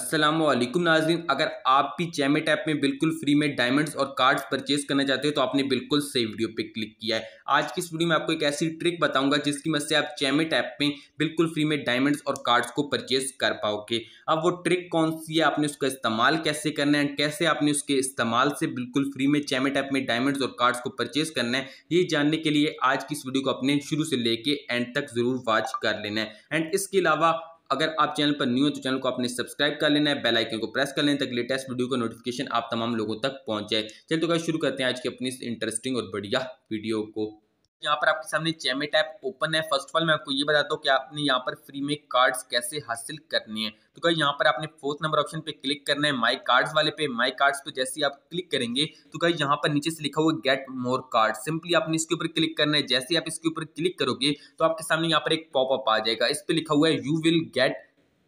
असलम नाजरीन अगर आप भी चैमेट ऐप में बिल्कुल फ्री में डायमंड्स और कार्ड्स परचेज करना चाहते हो तो आपने बिल्कुल सही वीडियो पे क्लिक किया है आज की इस वीडियो में आपको एक ऐसी ट्रिक बताऊंगा जिसकी मदद से आप चैमेट ऐप में बिल्कुल फ्री में डायमंड्स और कार्ड्स को परचेज कर पाओगे अब वो ट्रिक कौन सी है आपने उसका इस्तेमाल कैसे करना है कैसे आपने उसके इस्तेमाल से बिल्कुल फ्री में चैमेट ऐप में डायमंड्स और कार्ड्स को परचेज करना है ये जानने के लिए आज की इस वीडियो को अपने शुरू से लेके एंड तक ज़रूर वॉच कर लेना है एंड इसके अलावा अगर आप चैनल पर न्यू हो तो चैनल को आपने सब्सक्राइब कर लेना है बेल आइकन को प्रेस कर लेना ताकि लेटेस्ट वीडियो का नोटिफिकेशन आप तमाम लोगों तक पहुंच जाए चलिए तो क्या शुरू करते हैं आज की अपनी इस इंटरेस्टिंग और बढ़िया वीडियो को यहाँ पर आपके सामने चेमेट ऐप ओपन है फर्स्ट ऑफ ऑल मैं आपको ये बताता हूँ कि आपने यहाँ पर फ्री में कार्ड्स कैसे हासिल करने हैं तो कहीं यहाँ पर आपने फोर्थ नंबर ऑप्शन पे क्लिक करना है माय कार्ड्स वाले पे माय कार्ड्स पे जैसे ही आप क्लिक करेंगे तो कहीं यहाँ पर नीचे से लिखा हुआ गेट मोर कार्ड सिंपली आपने इसके ऊपर क्लिक करना है जैसे आप इसके ऊपर क्लिक करोगे तो आपके सामने यहाँ पर एक पॉपअप आ जाएगा इस पर लिखा हुआ है you will get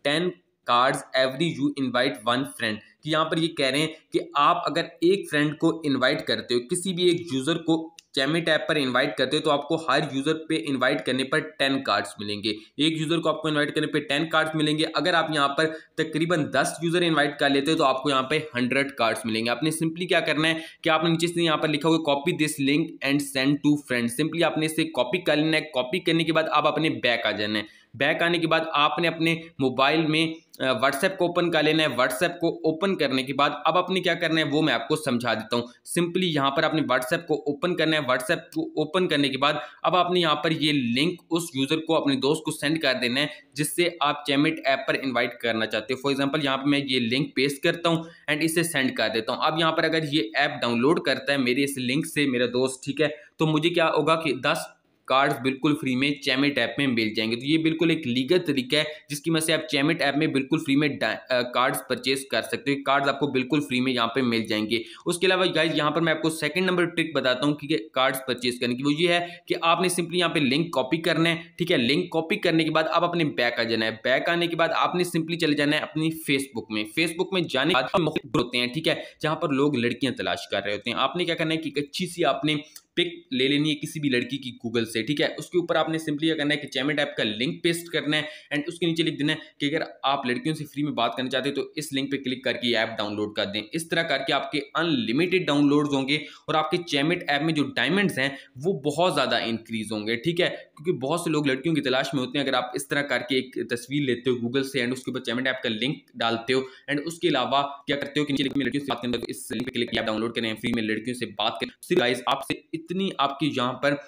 ten cards every you invite one friend कि यहाँ पर ये कह रहे हैं कि आप अगर एक फ्रेंड को इनवाइट करते हो किसी भी एक यूजर को जैमी टैप पर इनवाइट करते हो तो आपको हर यूज़र पे इनवाइट करने पर टेन कार्ड्स मिलेंगे एक यूज़र को आपको इनवाइट करने पे टेन कार्ड्स मिलेंगे अगर आप यहाँ पर तकरीबन दस यूज़र इनवाइट कर लेते हो तो आपको यहाँ पे हंड्रेड कार्ड्स मिलेंगे आपने सिंपली क्या करना है कि आपने नीचे से यहाँ पर लिखा हुआ copy this link and send to friend simply आपने इसे कॉपी कर लेना है कॉपी करने के बाद आप अपने बैक आ जाना है बैक आने के बाद आपने अपने मोबाइल में व्हाट्सएप को ओपन कर लेना है व्हाट्सएप को ओपन करने के बाद अब आपने क्या करना है वो मैं आपको समझा देता हूँ सिंपली यहाँ पर आपने व्हाट्सएप को ओपन करना है व्हाट्सएप को ओपन करने के बाद अब आपने यहाँ पर ये लिंक उस यूज़र को अपने दोस्त को सेंड कर देना है जिससे आप चैमिट ऐप पर इन्वाइट करना चाहते हो फॉर एग्जाम्पल यहाँ पर मैं ये लिंक पेस्ट करता हूँ एंड इसे सेंड कर देता हूँ अब यहाँ पर अगर ये ऐप डाउनलोड करता है मेरे इस लिंक से मेरा दोस्त ठीक है तो मुझे क्या होगा कि दस कार्ड्स बिल्कुल फ्री में चैमिट ऐप में मिल जाएंगे तो ये बिल्कुल एक लीगल तरीका है जिसकी मदद से आप चैमिट ऐप में बिल्कुल फ्री में कार्ड्स परचेस कर सकते हो कार्ड्स आपको बिल्कुल फ्री में यहाँ पे मिल जाएंगे उसके अलावा गाइज यहाँ पर मैं आपको सेकंड नंबर ट्रिक बताता हूँ कि कार्ड्स परचेज करने की वो ये है कि आपने सिंपली यहाँ पे लिंक कॉपी करना है ठीक है लिंक कॉपी करने के बाद आप अपने बैक आ जाना है बैक आने के बाद आपने सिंपली चले जाना है अपनी फेसबुक में फेसबुक में जाने के बाद होते हैं ठीक है जहाँ पर लोग लड़कियां तलाश कर रहे होते हैं आपने क्या करना है कि अच्छी सी आपने पिक ले लेनी है किसी भी लड़की की गूगल से ठीक है उसके ऊपर आपने सिंपली क्या करना है कि चैमेट ऐप का लिंक पेस्ट करना है एंड उसके नीचे लिख देना है कि अगर आप लड़कियों से फ्री में बात करना चाहते हो तो इस लिंक पर क्लिक करके ऐप डाउनलोड कर दें इस तरह करके आपके अनलिमिटेड डाउनलोड होंगे और आपके चैमेट ऐप में जो डायमंड्स हैं वो बहुत ज़्यादा इंक्रीज होंगे ठीक है क्योंकि बहुत से लोग लड़कियों की तलाश में होते हैं अगर आप इस तरह करके एक तस्वीर लेते हो गूगल से एंड उसके ऊपर चैमेट ऐप का लिंक डालते हो एंड उसके अलावा क्या करते हो कि लड़कियों से बात करें तो इस लिंक पर क्लिक डाउनलोड करें फ्री में लड़कियों से बात करें आपसे इतनी आपकी यहाँ पर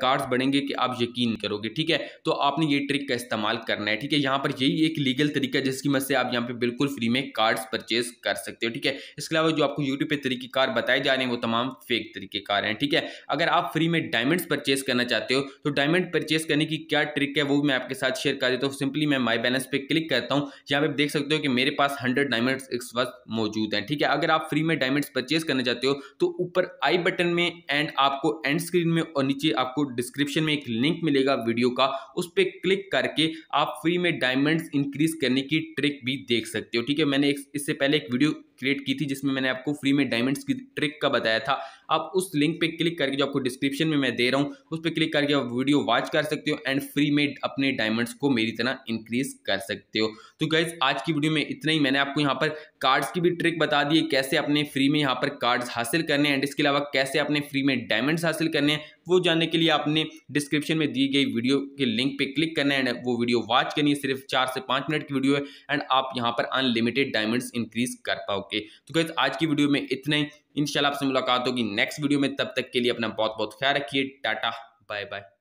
कार्ड्स बढ़ेंगे कि आप यकीन करोगे ठीक है तो आपने ये ट्रिक का इस्तेमाल करना है ठीक है यहाँ पर यही एक लीगल तरीका है जिसकी मदद से आप यहाँ पे बिल्कुल फ्री में कार्ड्स परचेज कर सकते हो ठीक है इसके अलावा जो आपको यूट्यूब पे कार बताए जा रहे हैं वो तमाम फेक तरीकेकार हैं ठीक है अगर आप फ्री में डायमंड्स परचेज करना चाहते हो तो डायमंड परचेज करने की क्या ट्रिक है वो मैं आपके साथ शेयर कर देता हूँ सिंपली मैं माई बैलेंस पे क्लिक करता हूँ यहाँ पे आप देख सकते हो कि मेरे पास हंड्रेड डायमंड्स इस वक्त मौजूद हैं ठीक है अगर आप फ्री में डायमंड्स परचेज करना चाहते हो तो ऊपर आई बटन में एंड आप आपको एंड स्क्रीन में और नीचे आपको डिस्क्रिप्शन में एक लिंक मिलेगा वीडियो का उस पर क्लिक करके आप फ्री में डायमंड्स इंक्रीज करने की ट्रिक भी देख सकते हो ठीक है मैंने इससे पहले एक वीडियो क्रिएट की थी जिसमें मैंने आपको फ्री में डायमंड्स की ट्रिक का बताया था आप उस लिंक पे क्लिक करके जो आपको डिस्क्रिप्शन में मैं दे रहा हूँ उस पर क्लिक करके आप वीडियो वॉच कर सकते हो एंड फ्री में अपने डायमंड्स को मेरी तरह इंक्रीज कर सकते हो तो गाइज आज की वीडियो में इतना ही मैंने आपको यहाँ पर कार्ड्स की भी ट्रिक बता दी कैसे अपने फ्री में यहाँ पर कार्ड्स हासिल करने एंड इसके अलावा कैसे अपने फ्री में डायमंड्स हासिल करने हैं वो जानने के लिए आपने डिस्क्रिप्शन में दी गई वीडियो के लिंक पे क्लिक करना है एंड वो वीडियो वॉच करनी है सिर्फ चार से पाँच मिनट की वीडियो है एंड आप यहाँ पर अनलिमिटेड डायमंड्स इंक्रीज कर पाओगे तो कैसे आज की वीडियो में इतना ही इनशाला आपसे मुलाकात होगी नेक्स्ट वीडियो में तब तक के लिए अपना बहुत बहुत ख्याल रखिए टाटा बाय बाय